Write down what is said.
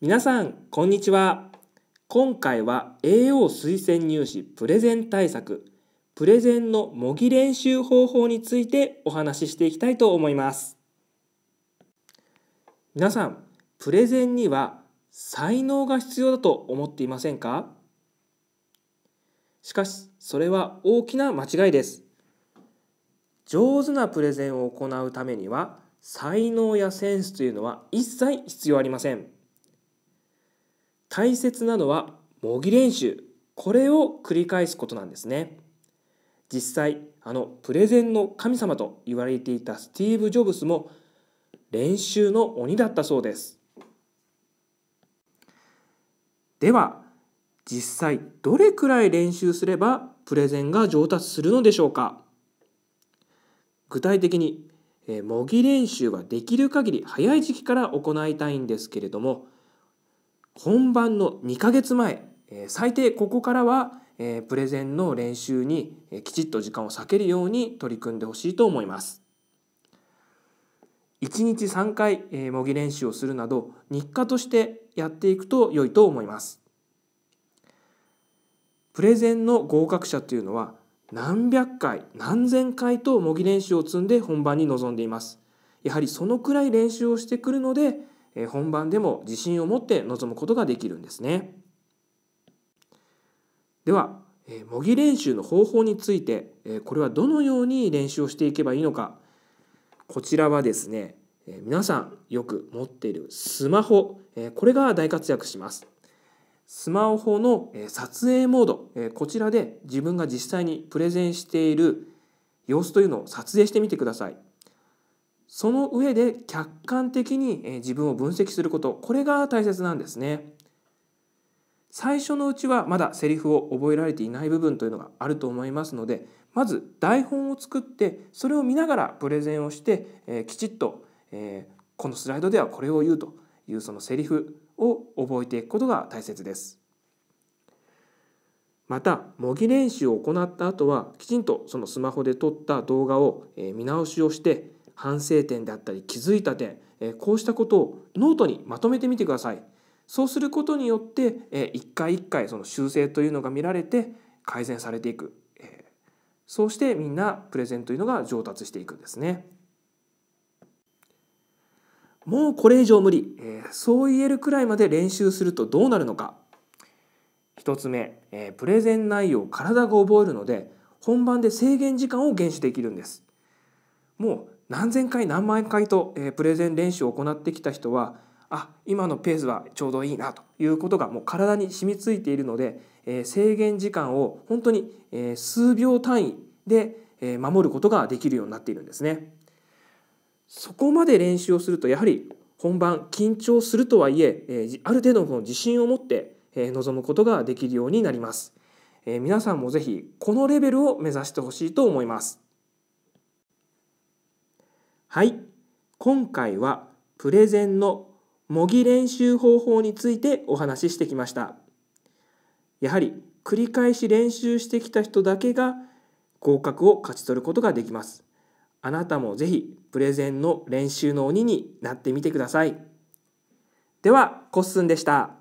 皆さんこんにちは今回は栄養推薦入試プレゼン対策プレゼンの模擬練習方法についてお話ししていきたいと思います皆さんプレゼンには才能が必要だと思っていませんかしかしそれは大きな間違いです上手なプレゼンを行うためには才能やセンスというのは一切必要ありません大切なのは模擬練習これを繰り返すことなんですね実際あのプレゼンの神様と言われていたスティーブ・ジョブスも練習の鬼だったそうですでは実際どれくらい練習すればプレゼンが上達するのでしょうか具体的にえ模擬練習はできる限り早い時期から行いたいんですけれども本番の2ヶ月前、最低ここからは、プレゼンの練習に、きちっと時間を避けるように取り組んでほしいと思います。1日3回、模擬練習をするなど日課としてやっていくと良いと思います。プレゼンの合格者というのは何百回何千回と模擬練習を積んで本番に臨んでいますやはりそのくらい練習をしてくるので本番でも自信を持って臨むことができるんですねでは模擬練習の方法についてこれはどのように練習をしていけばいいのかこちらはですね皆さんよく持っているスマホこれが大活躍しますスマホの撮影モードこちらで自分が実際にプレゼンしている様子というのを撮影してみてくださいその上で客観的に自分を分析することこれが大切なんですね最初のうちはまだセリフを覚えられていない部分というのがあると思いますのでまず台本を作ってそれを見ながらプレゼンをして、えー、きちっと、えー、このスライドではこれを言うというそのセリフを覚えていくことが大切ですまた模擬練習を行った後はきちんとそのスマホで撮った動画をえ見直しをして反省点であったり気づいた点こうしたことをノートにまとめてみてください。そうすることによって一回一回その修正というのが見られて改善されていくそうしてみんなプレゼンというのが上達していくんですね。もうこれ以上無理、えそう言えるくらいまで練習するとどうなるのか一つ目、えプレゼン内容を体が覚えるので本番で制限時間を厳守できるんですもう何千回何万回と、えプレゼン練習を行ってきた人はあ今のペースはちょうどいいなということがもう体に染みついているので、え制限時間を本当に、え数秒単位で、え守ることができるようになっているんですね。そこまで練習をするとやはり本番緊張するとはいええある程度の自信を持って、え臨むことができるようになります。え皆さんもぜひこのレベルを目指してほしいと思います。はい、今回はプレゼンの模擬練習方法についてお話ししてきました。やはり繰り返し練習してきた人だけが合格を勝ち取ることができます。あなたもぜひプレゼンの練習の鬼になってみてください。では、コッスンでした。